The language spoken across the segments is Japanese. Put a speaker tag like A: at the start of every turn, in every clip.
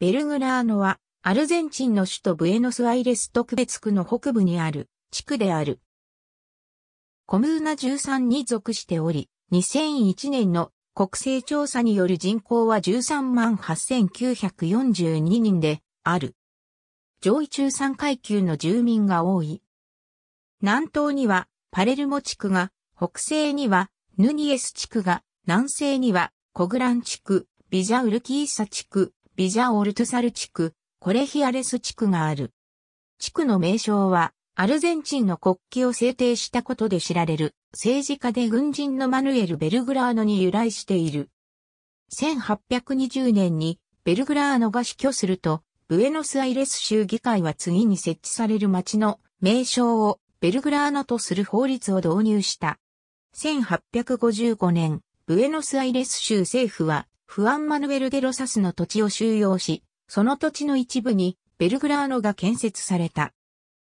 A: ベルグラーノは、アルゼンチンの首都ブエノスアイレス特別区の北部にある地区である。コムーナ13に属しており、2001年の国勢調査による人口は13万8942人である。上位中産階級の住民が多い。南東にはパレルモ地区が、北西にはヌニエス地区が、南西にはコグラン地区、ビジャウルキーサ地区、ビジャオルトサル地区、コレヒアレス地区がある。地区の名称は、アルゼンチンの国旗を制定したことで知られる、政治家で軍人のマヌエル・ベルグラーノに由来している。1820年にベルグラーノが死去すると、ブエノスアイレス州議会は次に設置される町の名称をベルグラーノとする法律を導入した。1855年、ブエノスアイレス州政府はフアン・マヌエル・デ・ロサスの土地を収容し、その土地の一部にベルグラーノが建設された。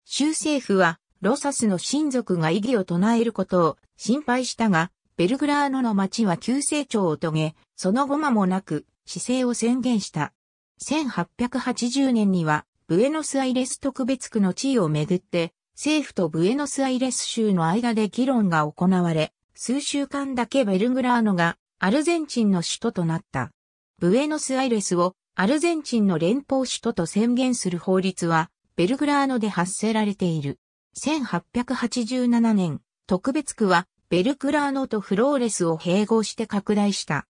A: 州政府はロサスの親族が異議を唱えることを心配したが、ベルグラーノの町は急成長を遂げ、その後間もなく、市政を宣言した。1880年には、ブエノスアイレス特別区の地位をめぐって、政府とブエノスアイレス州の間で議論が行われ、数週間だけベルグラーノがアルゼンチンの首都となった。ブエノスアイレスをアルゼンチンの連邦首都と宣言する法律は、ベルグラーノで発せられている。1887年、特別区はベルグラーノとフローレスを併合して拡大した。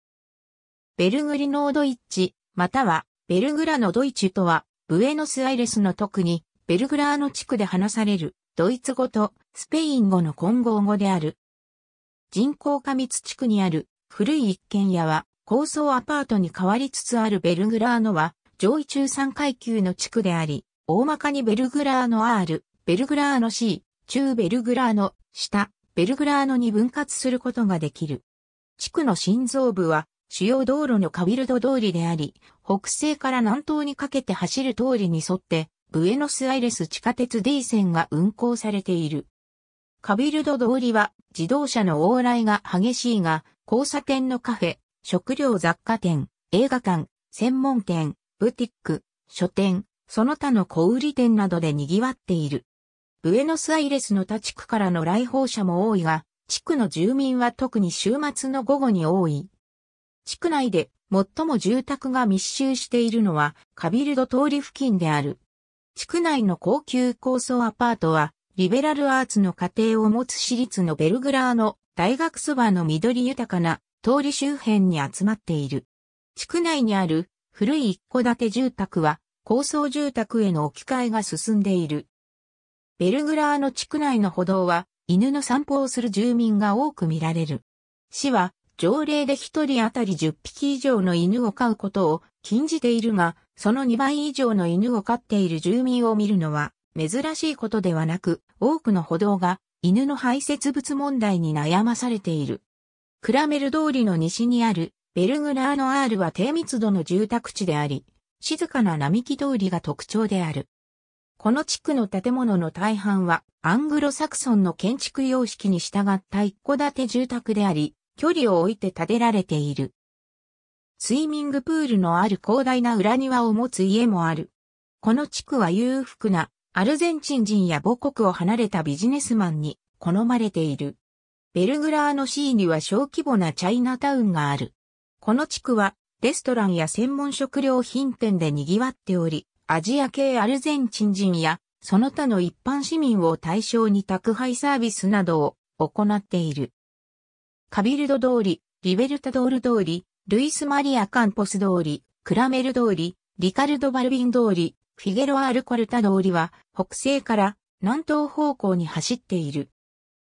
A: ベルグリノードイッチ、またはベルグラノドイチとは、ブエノスアイレスの特にベルグラーノ地区で話されるドイツ語とスペイン語の混合語である。人口過密地区にある古い一軒家は高層アパートに変わりつつあるベルグラーノは上位中産階級の地区であり、大まかにベルグラーノ R、ベルグラーノ C、中ベルグラーノ、下、ベルグラーノに分割することができる。地区の心臓部は主要道路のカビルド通りであり、北西から南東にかけて走る通りに沿って、ブエノスアイレス地下鉄 D 線が運行されている。カビルド通りは自動車の往来が激しいが、交差点のカフェ、食料雑貨店、映画館、専門店、ブティック、書店、その他の小売店などで賑わっている。ブエノスアイレスの他地区からの来訪者も多いが、地区の住民は特に週末の午後に多い。地区内で最も住宅が密集しているのはカビルド通り付近である。地区内の高級高層アパートはリベラルアーツの家庭を持つ私立のベルグラーノ大学そばの緑豊かな通り周辺に集まっている。地区内にある古い一戸建て住宅は高層住宅への置き換えが進んでいる。ベルグラーの地区内の歩道は犬の散歩をする住民が多く見られる。市は条例で一人当たり10匹以上の犬を飼うことを禁じているが、その2倍以上の犬を飼っている住民を見るのは珍しいことではなく、多くの歩道が犬の排泄物問題に悩まされている。クラメル通りの西にあるベルグラーノアールは低密度の住宅地であり、静かな並木通りが特徴である。この地区の建物の大半はアングロサクソンの建築様式に従った一戸建て住宅であり、距離を置いて建てられている。スイミングプールのある広大な裏庭を持つ家もある。この地区は裕福なアルゼンチン人や母国を離れたビジネスマンに好まれている。ベルグラーノ市には小規模なチャイナタウンがある。この地区はレストランや専門食料品店で賑わっており、アジア系アルゼンチン人やその他の一般市民を対象に宅配サービスなどを行っている。カビルド通り、リベルタドール通り、ルイス・マリア・カンポス通り、クラメル通り、リカルド・バルビン通り、フィゲロア・アルコルタ通りは北西から南東方向に走っている。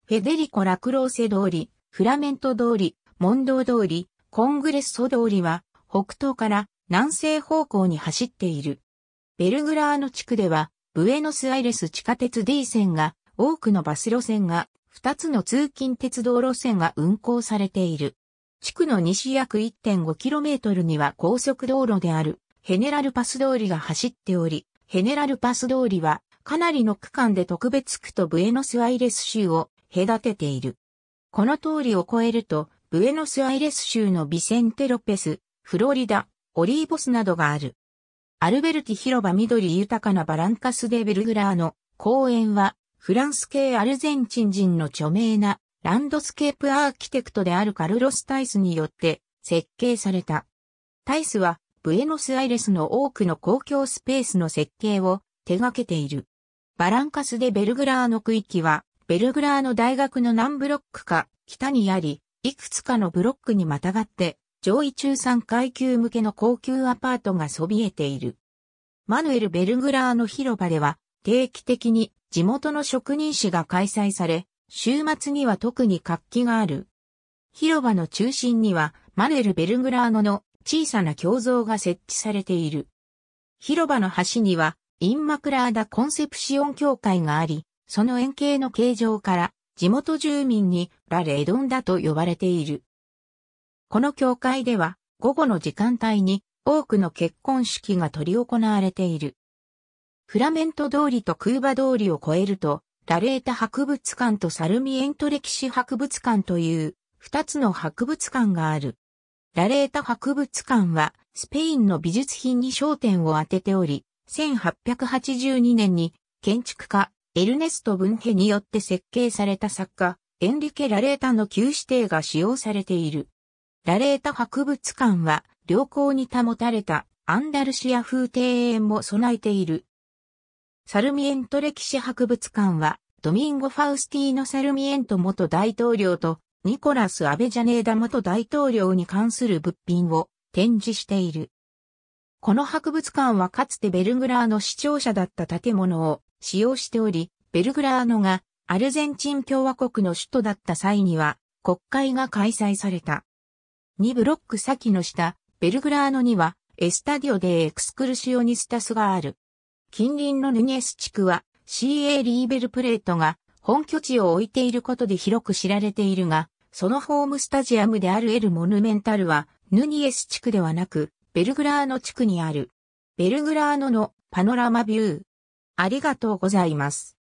A: フェデリコ・ラクローセ通り、フラメント通り、モンド通り、コングレッソ通りは北東から南西方向に走っている。ベルグラーノ地区ではブエノスアイレス地下鉄 D 線が多くのバス路線が2つの通勤鉄道路線が運行されている。地区の西約 1.5km には高速道路であるヘネラルパス通りが走っており、ヘネラルパス通りはかなりの区間で特別区とブエノスアイレス州を隔てている。この通りを越えると、ブエノスアイレス州のビセンテロペス、フロリダ、オリーボスなどがある。アルベルティ広場緑豊かなバランカスデベルグラーの公園は、フランス系アルゼンチン人の著名なランドスケープアーキテクトであるカルロス・タイスによって設計された。タイスはブエノスアイレスの多くの公共スペースの設計を手掛けている。バランカスでベルグラーの区域は、ベルグラーの大学の南ブロックか北にあり、いくつかのブロックにまたがって、上位中産階級向けの高級アパートがそびえている。マヌエル・ベルグラーの広場では、定期的に地元の職人誌が開催され、週末には特に活気がある。広場の中心には、マヌエル・ベルグラーノの小さな胸像が設置されている。広場の端には、インマクラーダ・コンセプシオン協会があり、その円形の形状から、地元住民にラ・レエドンダと呼ばれている。この教会では、午後の時間帯に多くの結婚式が取り行われている。フラメント通りとクーバ通りを越えると、ラレータ博物館とサルミエント歴史博物館という二つの博物館がある。ラレータ博物館は、スペインの美術品に焦点を当てており、1882年に建築家エルネスト・ブンヘによって設計された作家、エンリケ・ラレータの旧指定が使用されている。ラレータ博物館は、良好に保たれたアンダルシア風庭園も備えている。サルミエント歴史博物館は、ドミンゴ・ファウスティーノ・サルミエント元大統領とニコラス・アベジャネーダ元大統領に関する物品を展示している。この博物館はかつてベルグラーノ市庁舎だった建物を使用しており、ベルグラーノがアルゼンチン共和国の首都だった際には国会が開催された。2ブロック先の下、ベルグラーノにはエスタディオでエクスクルシオニスタスがある。近隣のヌニエス地区は CA リーベルプレートが本拠地を置いていることで広く知られているが、そのホームスタジアムであるエル・モヌメンタルは、ヌニエス地区ではなく、ベルグラーノ地区にある。ベルグラーノのパノラマビュー。ありがとうございます。